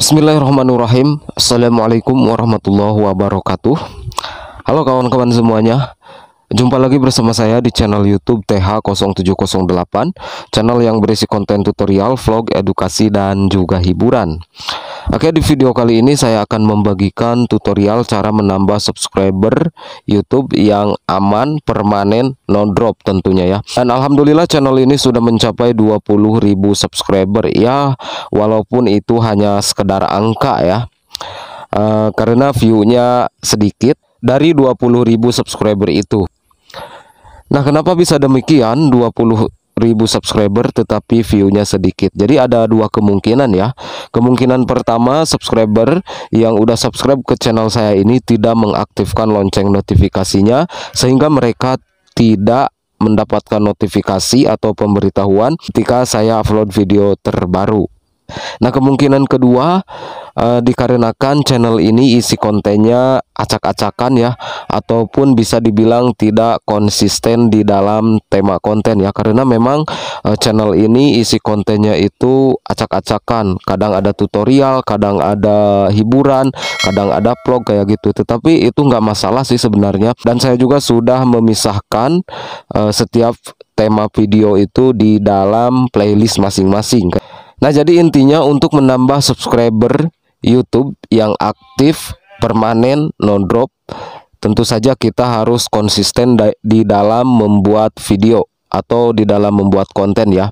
Bismillahirrahmanirrahim Assalamualaikum warahmatullahi wabarakatuh Halo kawan-kawan semuanya Jumpa lagi bersama saya di channel youtube TH0708 Channel yang berisi konten tutorial, vlog, edukasi, dan juga hiburan Oke di video kali ini saya akan membagikan tutorial cara menambah subscriber YouTube yang aman, permanen, no drop tentunya ya Dan Alhamdulillah channel ini sudah mencapai 20.000 subscriber ya Walaupun itu hanya sekedar angka ya uh, Karena viewnya sedikit dari 20.000 subscriber itu Nah kenapa bisa demikian 20 subscriber tetapi view-nya sedikit. Jadi ada dua kemungkinan ya. Kemungkinan pertama subscriber yang udah subscribe ke channel saya ini tidak mengaktifkan lonceng notifikasinya sehingga mereka tidak mendapatkan notifikasi atau pemberitahuan ketika saya upload video terbaru. Nah kemungkinan kedua uh, dikarenakan channel ini isi kontennya acak-acakan ya ataupun bisa dibilang tidak konsisten di dalam tema konten ya karena memang uh, channel ini isi kontennya itu acak-acakan kadang ada tutorial kadang ada hiburan kadang ada vlog kayak gitu tetapi itu nggak masalah sih sebenarnya dan saya juga sudah memisahkan uh, setiap tema video itu di dalam playlist masing-masing Nah jadi intinya untuk menambah subscriber YouTube yang aktif, permanen, non drop Tentu saja kita harus konsisten di dalam membuat video atau di dalam membuat konten ya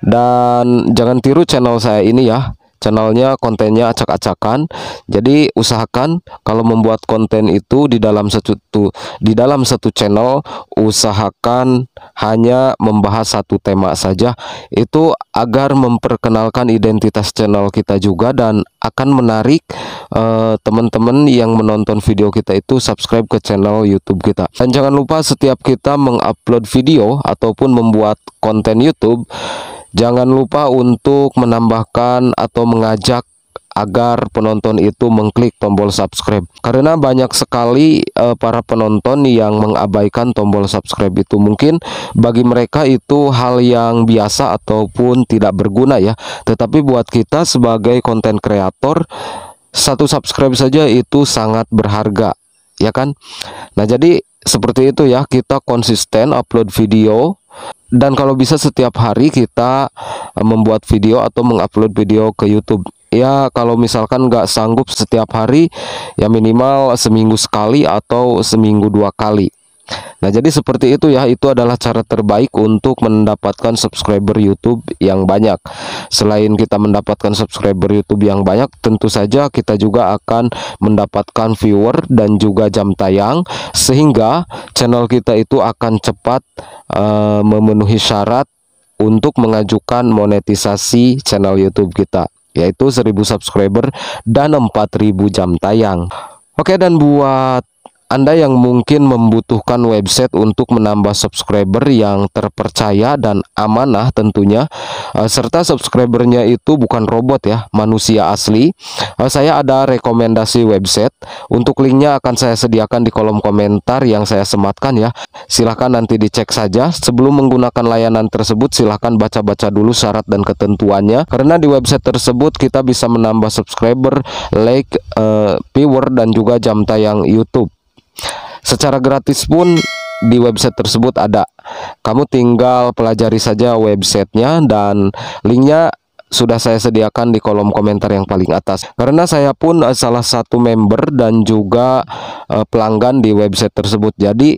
Dan jangan tiru channel saya ini ya channelnya kontennya acak-acakan jadi usahakan kalau membuat konten itu di dalam satu di dalam satu channel usahakan hanya membahas satu tema saja itu agar memperkenalkan identitas channel kita juga dan akan menarik eh, teman-teman uh, yang menonton video kita itu subscribe ke channel YouTube kita dan jangan lupa setiap kita mengupload video ataupun membuat konten YouTube Jangan lupa untuk menambahkan atau mengajak agar penonton itu mengklik tombol subscribe karena banyak sekali e, para penonton yang mengabaikan tombol subscribe itu mungkin bagi mereka itu hal yang biasa ataupun tidak berguna ya tetapi buat kita sebagai konten kreator satu subscribe saja itu sangat berharga ya kan nah jadi seperti itu ya kita konsisten upload video dan kalau bisa setiap hari kita eh, membuat video atau mengupload video ke YouTube ya kalau misalkan nggak sanggup setiap hari ya minimal seminggu sekali atau seminggu dua kali Nah jadi seperti itu ya itu adalah cara terbaik untuk mendapatkan subscriber YouTube yang banyak Selain kita mendapatkan subscriber YouTube yang banyak tentu saja kita juga akan mendapatkan viewer dan juga jam tayang Sehingga channel kita itu akan cepat uh, memenuhi syarat untuk mengajukan monetisasi channel YouTube kita yaitu 1000 subscriber dan 4000 jam tayang Oke dan buat anda yang mungkin membutuhkan website untuk menambah subscriber yang terpercaya dan amanah tentunya eh, serta subscribernya itu bukan robot ya, manusia asli. Eh, saya ada rekomendasi website. Untuk linknya akan saya sediakan di kolom komentar yang saya sematkan ya. Silahkan nanti dicek saja. Sebelum menggunakan layanan tersebut silahkan baca-baca dulu syarat dan ketentuannya karena di website tersebut kita bisa menambah subscriber, like, uh, viewer dan juga jam tayang YouTube. Secara gratis pun di website tersebut ada. Kamu tinggal pelajari saja websitenya dan linknya sudah saya sediakan di kolom komentar yang paling atas karena saya pun eh, salah satu member dan juga eh, pelanggan di website tersebut jadi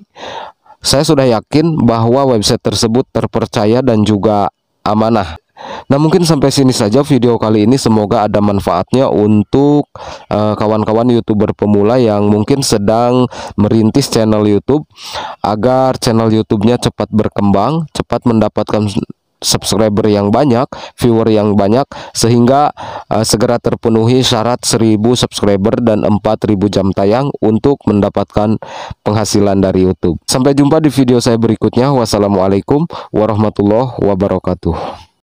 saya sudah yakin bahwa website tersebut terpercaya dan juga amanah Nah mungkin sampai sini saja video kali ini semoga ada manfaatnya untuk eh, kawan-kawan uh, youtuber pemula yang mungkin sedang merintis channel YouTube agar channel YouTube-nya cepat berkembang, cepat mendapatkan subscriber yang banyak, viewer yang banyak sehingga uh, segera terpenuhi syarat 1000 subscriber dan 4000 jam tayang untuk mendapatkan penghasilan dari YouTube. Sampai jumpa di video saya berikutnya. Wassalamualaikum warahmatullahi wabarakatuh.